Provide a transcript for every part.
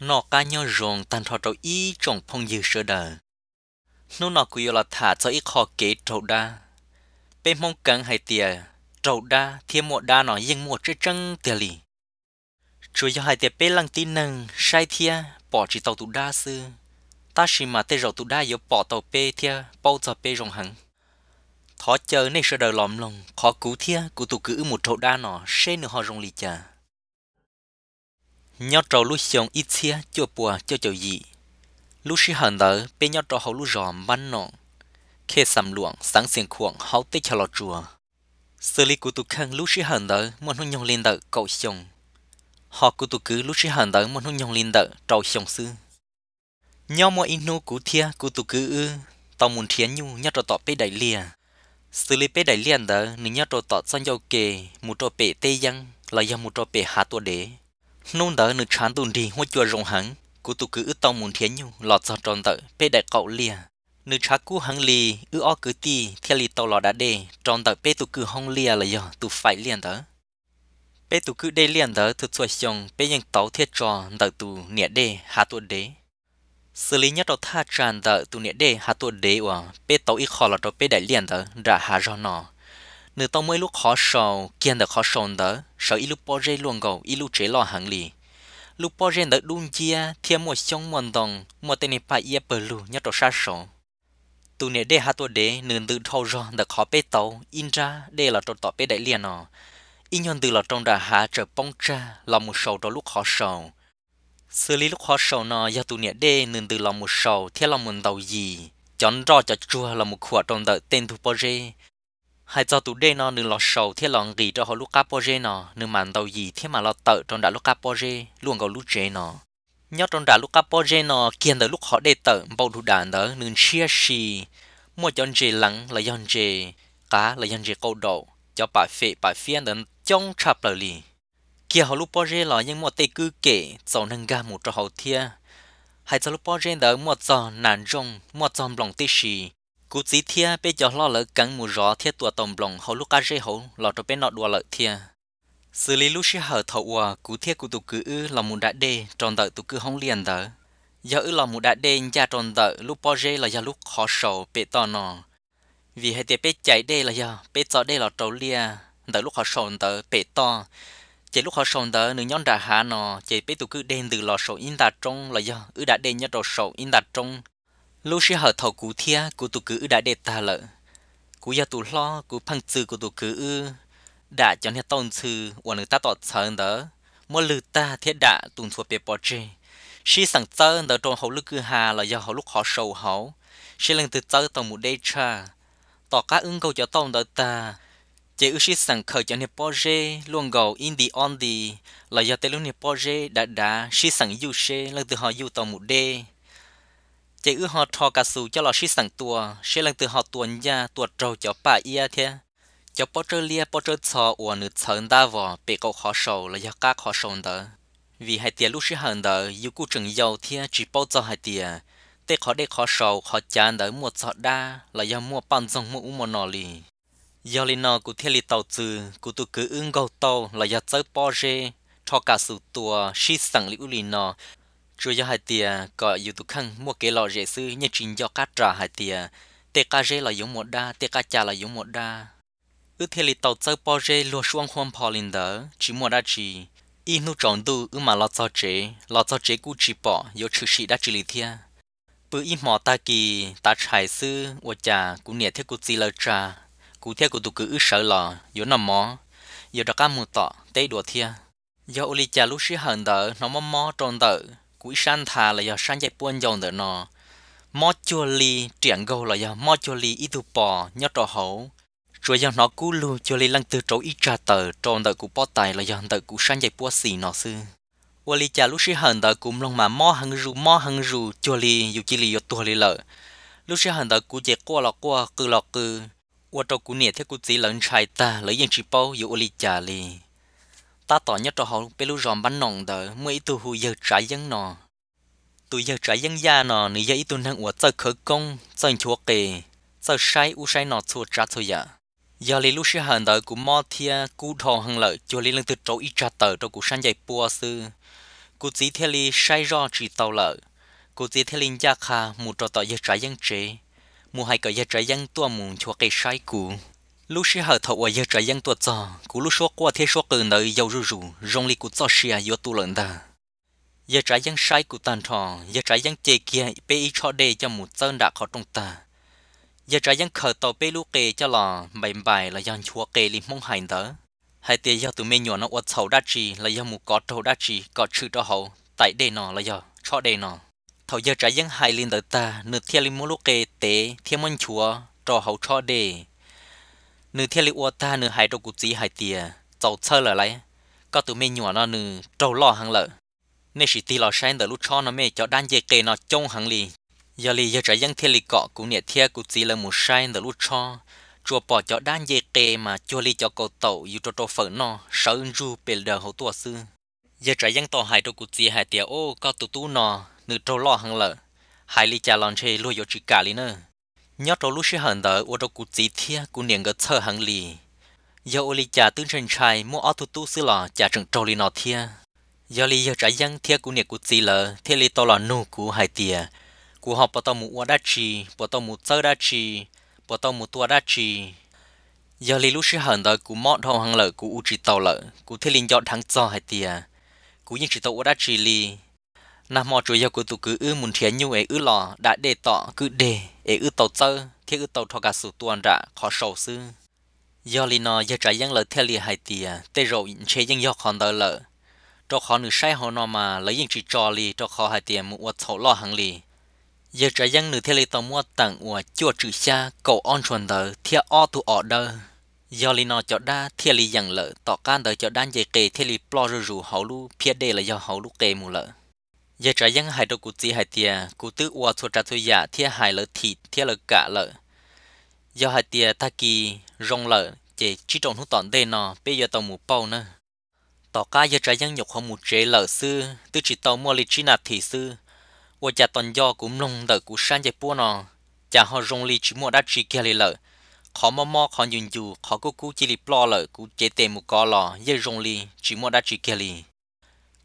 nó cá nhau rồng tan thọ trâu y trong phong dư sơ đời nó nó cứ là thả cho ít khó kế trâu đa bên mong cần hay tiề trâu đa thiên một đa nó yên một trái trăng tiề lì chủ cho hai tiề bên lăng tin nâng sai thia bỏ chỉ tàu tụ đa sư ta chỉ mà tê rầu tụ đa yếu bỏ tàu bê thia bao giờ bê rồng hẳn thó chờ nên sơ đời lòm lòng khó cứu thia cứu tụ cứ một trâu đa nó sẽ nửa họ rồng lì chả nhau trâu lúc xong ít xia cho bùa cho cho gì lúc sĩ hận đỡ bên nhau trâu hậu lúc rò mắn nọ khi sầm luồng sáng xiên cuồng hậu tết cho lọ chùa xử lý của tụ khăn lúc sĩ hận đỡ muốn hôn nhông lên đỡ cậu xong họ của tụ cứ lúc sĩ hận đỡ muốn hôn nhông lên đỡ trâu xong sư nhau mọi inu của thia của tụ cứ ư tao muốn thiên nhu nhau trâu tọt bê đại lìa xử lý bê đại liền đó nếu nhau trâu tọt sang dầu kề một trâu bể tê răng là do một trâu bể hạ tua đế nôn tớ nửa chán tùn đi hoa chùa rộng hắn cú tụ cứ tông muốn thiên nhu lọt giọt tròn tớ bê đại cậu lìa nửa chá cú hắn lì ư o cứ ti theo lì tàu lọ đã đề tròn tớ bê tụ cứ hông lìa là giờ tụ phải liền tớ bê tụ cứ đê liền tớ thực xuôi xong bê nhân tàu thiết trò tớ tụ nịa đề hạ tụ đế xử lý nhất đầu tha tràn tớ tụ nịa đề hạ tụ đế của bê tàu ít khó là tàu bê đại liền tớ đã hạ rõ nọ nửa tông mới lúc khó sầu kiên được khó sầu đó sợ ít lúc bỏ rơi luôn gầu ít lúc chế lo hàng lì lúc bỏ rơi đó đun chia thiên một trong một đồng một tên này phải yếp bờ lù nhất đồ sát sầu tu nè đê hà tu đê nửa tự thâu rồi được khó bê tàu in ra đê là trộn tỏ bê đại liền nọ in nhon từ là trong đà hạ trở bông ra là một sầu đó lúc khó sầu xử lý lúc khó sầu nọ do tu nè đê nửa tự là một sầu thiên là một đầu gì chọn rõ cho chua là một khỏa trong đợi tên thu bỏ rơi hai cho tụ đây nó nương lọ sầu thế lọ gì cho họ lúc cá poje nó nương màn tàu gì thế mà lọ tợ trong đã lúc cá poje luôn gầu lúc chế nó nhớ trong đã lúc cá poje nó kiên tới lúc họ để tợ bầu thủ đàn đó nương chia xì mua chọn chế lắng là chọn chế cá là chọn chế câu độ cho bà phê bà phiên đến trong chập lời lì kia họ lúc poje lọ nhưng mua tê cứ kể cho nâng ga một cho họ thia hai cho lúc poje đó mua cho nản rong mua cho lòng tê xì cú chỉ thia bây giờ lo lỡ cắn mù rõ thia tua tổng lòng hậu lúc cá dây hậu lọ cho bên nọ đùa lỡ thia xử lý lúc xí hở thầu ua cú thia cú tụ cứ ư là mù đã đê tròn đợi tụ cứ không liền đỡ giờ ư là mù đã đê gia tròn đợi lúc bao dây là giờ lúc khó sầu bê to nò. vì hai tiệp bê chạy đê là giờ bê cho đê là trâu lia đợi lúc khó sầu đỡ bê to chỉ lúc họ sầu đó nữ nhân đã hạ nò, chỉ biết tụ cứ đen từ lò sầu in đặt trong là giờ ư đã đen nhớ đồ sầu in đặt trong lúc xí hở thầu cú thia cú tụ cứ đã để ta lợ cú gia tụ lo cú phăng chữ cú tụ cứ đã cho nhà tôn sư và người ta tọt sơn đó mỗi lừa ta thiết đã tụng thuộc bề bỏ chê xí sẵn chơ đó trong hậu lúc cứ hà là do hậu lúc họ sầu hậu xí lần từ chơ tổng một đế cha tỏ cá ứng câu cho tôn đó ta chế ưu sĩ sẵn khởi cho nhà bỏ chê luôn gầu in the on the là do tên lúc nên bỏ chê đã đã xí sẵn yêu chê lần từ họ yêu tổng một đế chỉ ư họ thọ cả sù cho lò sĩ sẵn tua sẽ lần từ họ tuần ra tuột trâu cho bà ia thế cho bỏ trơ lia bỏ trơ thọ ủa nữ thờn đa vò bị cậu khó sầu là do các khó sầu đó vì hai tia lúc sĩ hờn đó yêu cụ trừng giàu thế chỉ bao giờ hai tia tê khó đê khó sầu khó chán đó mua thọ đa là do mua bàn dòng mua u mò nọ lì do lì nọ cụ thiên lì tàu trừ cụ tụ cứ ưng gầu tàu là do chơi bỏ rê thọ cả sù tua sĩ sẵn liu lì nọ rồi giờ hai tia có youtube khăn mua cái lọ dễ sư như trình do cá trả hai tia tê ca rê là giống một đa tê ca chả là giống một đa ư thế li tàu chơi po rê lúa xuống hôm po linh đỡ chỉ mua đa chỉ y nu tròn tu ư mà lo cho chế lo cho chế cú chỉ bỏ yo chữ sĩ đã chỉ li thia bữa y mò ta kỳ ta trải sư ô cha cú nhẹ thế cú chỉ lơ trà cú thế cú tụ cứ ư sợ lò yo nằm mò yo đã cá mua tọ tê đùa thia yo ô li cha lúc sĩ hận đỡ nó mò mò tròn đỡ quý san thà là giờ san dạy buôn dòng đó nó mò chua li triển gâu là giờ mò chua li ít tu bò nhớ trò hậu rồi giờ nó cú lù chua li lăng từ trấu ít trà tờ tròn đợi cú bó tài là giờ đợi cú san dạy buôn xì nó sư ua li cha lúc sĩ hận đợi cúm lòng mà mò hăng rù mò hăng rù chua li dù chỉ li yo tua li lợ lúc sĩ hận đợi cú dạy qua lọ qua cư lọ cư ua trâu cú nè thế cú chỉ lẫn trai ta lấy yên chỉ bao dù ua li cha li ta tỏ nhất cho họ, bê lu ròm bắn nòng đỡ mưa ít tu hù giờ trái dân nọ tu giờ trái dân gia nọ nị giờ ít tu năng uất giờ khởi công giờ chúa kề giờ sai u sai nọ chua trả thôi dạ giờ lấy lúc sư hận đỡ của mò thia cú thò hằng lợi cho lấy lần từ chỗ ít trả tờ cho cụ san dạy bùa sư cụ chỉ theo li sai rõ chỉ tàu lợi cụ chỉ theo linh gia kha mù trò tỏ giờ trái dân chế mù hai cỡ giờ trái dân tua mù chúa kề sai cụ lúc xưa hở thầu ở trái dân tuột cho cú lúc số qua thế số cừ nơi dầu rù rù rong li cú cho xia yo tu lợn ta giờ trái dân sai cú tàn thọ giờ trái dân chê kia pe y cho đề cho một sơn đã khó trong ta giờ trái dân khởi tàu pe lu kê cho lò bài bài là dân chúa kê li mong hành đó, hai tiền giờ tụi mình nhỏ nó ở thầu đa trì là do một có thầu đa trì có chữ đó hậu tại đề nó là do cho đề nó thầu giờ trái dân hai linh tới ta nửa thiên linh mua lúc kê tế thiên môn chúa trò hậu cho đề nửa thiên lý ua ta nửa hải trâu cụ chí hải tìa cháu chơ lở lấy có tụi mê nhỏ nó nửa trâu lò hàng lở nè sĩ tì lò sáng đỡ cho nó mê cho đan dê kê nó trông hàng lì giờ lì giờ trở dân thiên lý cọ cụ nè thiên cụ chí lở một sáng đỡ lúc cho chùa bỏ cho đan dê kê mà chùa lì cho cầu tẩu dù cho trâu phở nó sợ ru bề hậu tùa sư giờ trái dân tòa hải trâu cụ chí hải tìa ô có tụi tú nó nửa trâu lò hàng lở hải lì chà lòn chê lùi dô chữ cả nữa nhớ trâu lúc sẽ hận đỡ ô trâu cụ chỉ thia cụ niệm cái thơ hẳn lì giờ ô lì cha tướng trên trai mua áo tu tu xứ lò cha trừng trâu lì nọ thia giờ lì giờ trái dân thia cụ niệm cụ chỉ lờ thia lì to là nu cụ hai tia cụ họ bỏ tao mù ô đá chi bỏ tao mù tơ đá chi bỏ tao mù tua đá chi giờ lì lúc sẽ hận đỡ cụ mót hậu hằng lợ cụ u chỉ tàu lợ cụ thia lì dọn thắng cho hai tia cụ nhưng chỉ tàu ô đá chi lì nam mò chuối giờ cụ tụ cứ ư muốn thiền nhu ấy ư lò đã đề tọ cứ đề เออตเจอที่อือตทกสุตัวระขอโชซื้อยอลีนอยาใจยังเลยเทลีไฮเตียแต่เราอินเชยังยอคอนเดอร์เลยจอขอหนึ่งใช้หอนอมาแล้วยังจีจอลีจอขอไฮเตียมัวโถล่อหังลียาใจยังหนึ่งเทลีตมัวต่างอัวจวดจือชาเก่าออนชวนเดอเทียออตัวออเดอร์ยอลีนอจอด้าเทียลียังเลยต่อการเดอจอด้านเจเกเทลีปลอรูรูเฮาลูเพียเดเลยยอเฮาลูเกมูเลย giờ trái dân hải đâu cụ chỉ hải tia cụ tứ ua thua trái thôi giả thia hải lợ thịt thia lợ cả lợ do hải tia ta kỳ rong lợ chỉ chỉ trồng hút tọn đây nọ bây giờ tàu mua bao nữa tàu cá giờ trái dân nhục không một chế lợ sư tứ chỉ tàu mua lì chỉ nạt thị sư ua chả toàn do cũng nông đỡ cụ sang chạy bua nọ chả họ rong lì chỉ mua đã chỉ kia lì lợ khó mò mò khó nhún dù khó cố cố chỉ lì lo lợ cụ chế tề một co lò giờ rong lì chỉ mua đã chỉ kia lì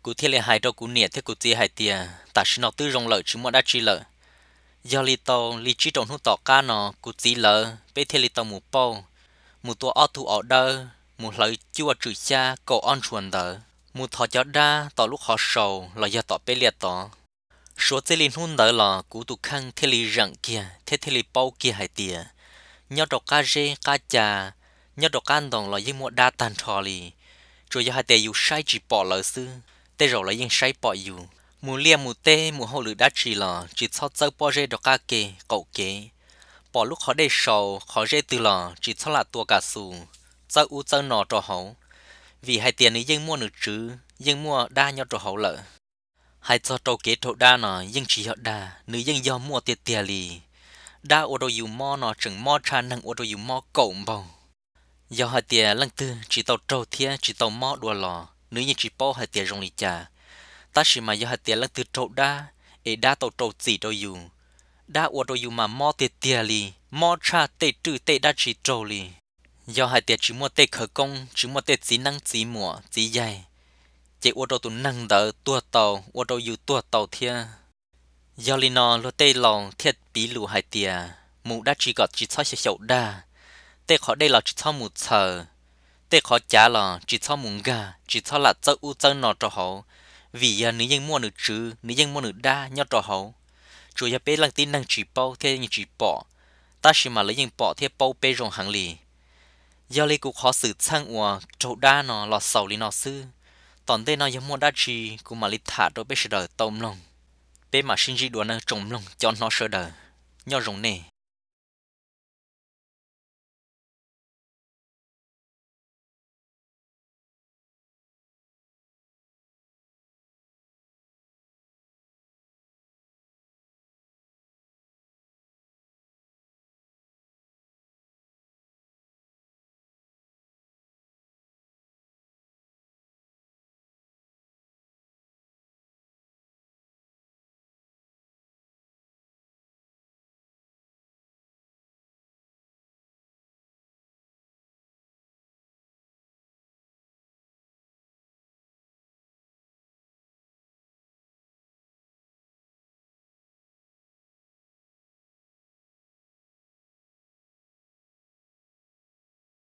cụ thiết lệ hai đầu cụ nhiệt thế cụ tia hai tia ta xin nó tư rong lợi chứ mua đã chi lợi do li to li chi trong hút tỏ ca nó cụ tia lợi bê thiết li tàu mù bao mù tua ở thu ở đơ mù lợi chua trừ cha cậu on chuồn tờ mù thọ cho đa tỏ lúc họ sầu là do tỏ bê liệt tỏ số tê li hôn đỡ là cụ tụ khăn thế li rặng kia thế thế li bao kia hai tia nhau đầu ca rê ca cha nhau đầu can đồng là dây mua đa tàn trò lì rồi do hai tia dù sai chỉ bỏ lỡ sư tê rồi lại yên say bỏ dù mù lia mù tê mù hậu lử đã chỉ là chỉ cho cháu bỏ rơi đồ ca kê cậu kê bỏ lúc khó đề sầu khó rơi từ là chỉ cho là tua cả xù cháu u cháu nọ cho hậu vì hai tiền ấy dân mua nữ chứ dân mua đa nhau cho hậu lợ hai cho trâu kế trâu đa nọ dân chỉ họ đa nữ dân do mua tiền tiền lì đa ô đồ dù mò nọ chừng mò cha năng ô đồ dù mò cậu bầu do hai tiền lăng tư chỉ tàu trâu thia chỉ tàu mò đùa lò nữ như chỉ bao hai tiền rong lì cha ta chỉ mà giờ hai tiền là từ trâu đa ê đa tàu trâu gì đâu dùng, đa uo đâu dùng mà mò tiền tiền lì mò cha tê trừ tê đa chỉ trâu lì giờ hai tiền chỉ mua tê khởi công chỉ mua tê chỉ năng chỉ mùa chỉ dày chỉ uo đâu tụ năng đỡ tua tàu uo đâu dùng tua tàu thia giờ lì nó lo tê lòng thiệt bí lù hai tiền mù đa chỉ gọt chỉ cho sẽ sầu đa tê khó đây là chỉ cho mù chờ tê khó chả là chỉ cho mùng gà chỉ cho là cho u chân nọ cho hậu vì giờ nữ dân mua nữ trừ nữ dân mua nữ đa nhớ cho hậu chủ nhà bé lăng tin năng chỉ bao thế như chỉ bỏ ta chỉ mà lấy những bỏ thế bao bé rồng hàng lì giờ lấy cũng khó xử sang ua cho đa nó lọt sầu lì nó sư tòn tê nó dân mua đa chỉ cũng mà lấy thả đôi bé sợ đời tôm lòng bé mà sinh gì đùa nó trồng lòng cho nó sợ đời nhớ rồng nè